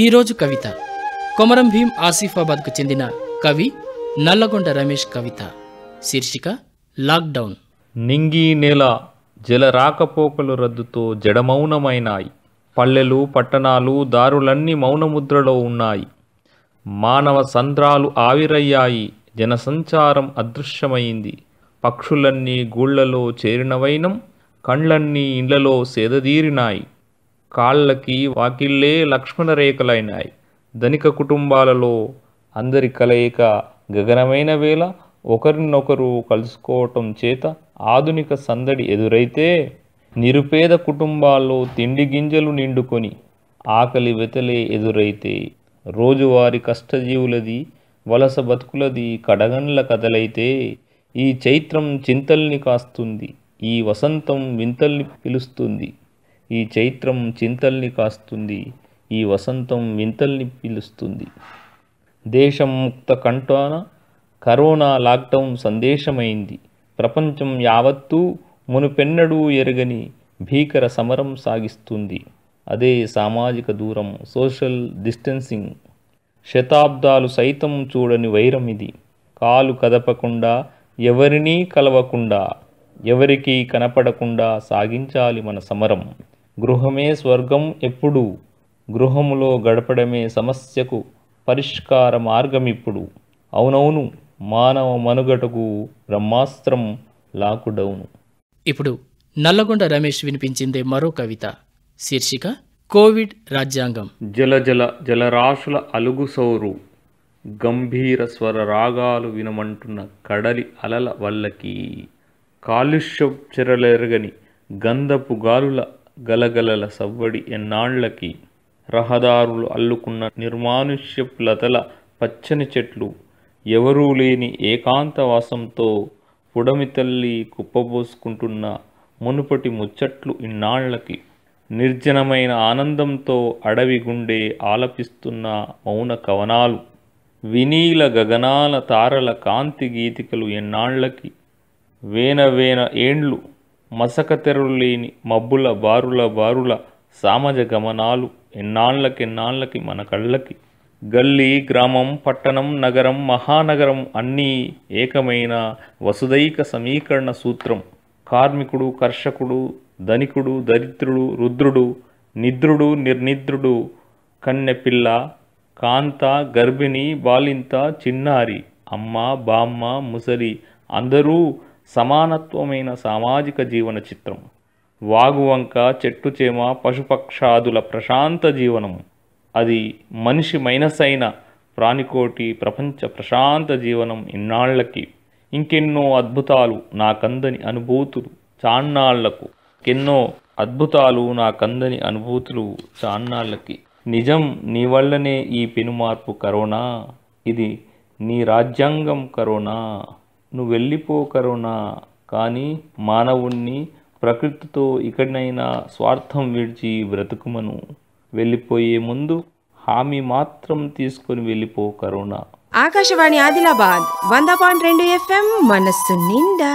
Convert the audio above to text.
ఈరోజు కవిత కొమరం భీం ఆసిఫాబాద్కు చెందిన కవి నల్లగొండ రమేష్ కవిత శీర్షిక లాక్డౌన్ నింగి నేల జల రాకపోకలు రద్దుతో జడమౌనమైనాయి పల్లెలు పట్టణాలు దారులన్నీ మౌనముద్రలో ఉన్నాయి మానవ సంద్రాలు ఆవిరయ్యాయి జనసంచారం అదృశ్యమైంది పక్షులన్నీ గూళ్లలో చేరినవైనం కండ్లన్నీ ఇండ్లలో సేదదీరినాయి కాళ్ళకి వాకిళ్ళే లక్ష్మణ రేఖలైనాయి ధనిక కుటుంబాలలో అందరి కలయిక గగనమైన వేళ ఒకరినొకరు కలుసుకోవటం చేత ఆధునిక సందడి ఎదురైతే నిరుపేద కుటుంబాల్లో తిండి గింజలు నిండుకొని ఆకలి వెతలే ఎదురైతే రోజువారి కష్టజీవులది వలస బతుకులది కడగండ్ల కథలైతే ఈ చైత్రం చింతల్ని కాస్తుంది ఈ వసంతం వింతల్ని పిలుస్తుంది ఈ చైత్రం చింతల్ని కాస్తుంది ఈ వసంతం వింతల్ని పిలుస్తుంది దేశం ముక్త కంటోన కరోనా లాక్డౌన్ సందేశమైంది ప్రపంచం యావత్తూ మునుపెన్నడూ ఎరగని భీకర సమరం సాగిస్తుంది అదే సామాజిక దూరం సోషల్ డిస్టెన్సింగ్ శతాబ్దాలు సైతం చూడని వైరం ఇది కాలు కదపకుండా ఎవరినీ కలవకుండా ఎవరికీ కనపడకుండా సాగించాలి మన సమరం గృహమే స్వర్గం ఎప్పుడు గృహములో గడపడమే సమస్యకు పరిష్కార మార్గమిప్పుడు అవునవును మానవ మనుగటకు బ్రహ్మాస్త్రం లాకుడౌను ఇప్పుడు నల్లగొండ రమేష్ వినిపించిందే మరో కవిత శీర్షిక కోవిడ్ రాజ్యాంగం జల జల జలరాశుల అలుగు సౌరు గంభీర స్వర రాగాలు వినమంటున్న కడలి అలల వల్లకి కాలుష్యం చెరలెరగని గంధపు గాలుల గలగలల సవ్వడి ఎన్నాళ్లకి రహదారులు అల్లుకున్న నిర్మానుష్యపులతల పచ్చని చెట్లు ఎవరూ లేని ఏకాంతవాసంతో పుడమి తల్లి కుప్పబోసుకుంటున్న మునుపటి ముచ్చట్లు ఇన్నాళ్లకి నిర్జనమైన ఆనందంతో అడవి గుండె ఆలపిస్తున్న మౌన కవనాలు వినీల గగనాల తారల కాంతి గీతికలు ఎన్నాళ్లకి వేన వేన ఏండ్లు మసకతెరలు లేని మబ్బుల బారుల బారుల సామజ గమనాలు ఎన్నాళ్ళకెన్నాళ్ళకి మన కళ్ళకి గల్లీ గ్రామం పట్టణం నగరం మహానగరం అన్నీ ఏకమైన వసుదైక సమీకరణ సూత్రం కార్మికుడు కర్షకుడు ధనికుడు దరిద్రుడు రుద్రుడు నిద్రుడు నిర్నిద్రుడు కన్నెపిల్ల కాంత గర్భిణి బాలింత చిన్నారి అమ్మ బామ్మ ముసలి అందరూ సమానత్వమైన సామాజిక జీవన చిత్రం వాగువంక చెట్టుచేమ పశుపక్షాదుల ప్రశాంత జీవనము అది మనిషి మైనస్ అయిన ప్రాణికోటి ప్రపంచ ప్రశాంత జీవనం ఇన్నాళ్లకి ఇంకెన్నో అద్భుతాలు నా కందని అనుభూతులు చాన్నాళ్లకు ఎన్నో అద్భుతాలు నా కందని అనుభూతులు చాన్నాళ్ళకి నిజం నీ వల్లనే ఈ పెనుమార్పు కరోనా ఇది నీ రాజ్యాంగం కరోనా నువ్వు వెళ్ళిపో కరోనా కానీ మానవుణ్ణి ప్రకృతితో ఇక్కడనైనా స్వార్థం విడిచి బ్రతుకుమను వెళ్ళిపోయే ముందు హామీ మాత్రం తీసుకొని వెళ్ళిపో కరోనా ఆకాశవాణి ఆదిలాబాద్ వంద పాయింట్ రెండు ఎఫ్ఎం మనస్సు నిండా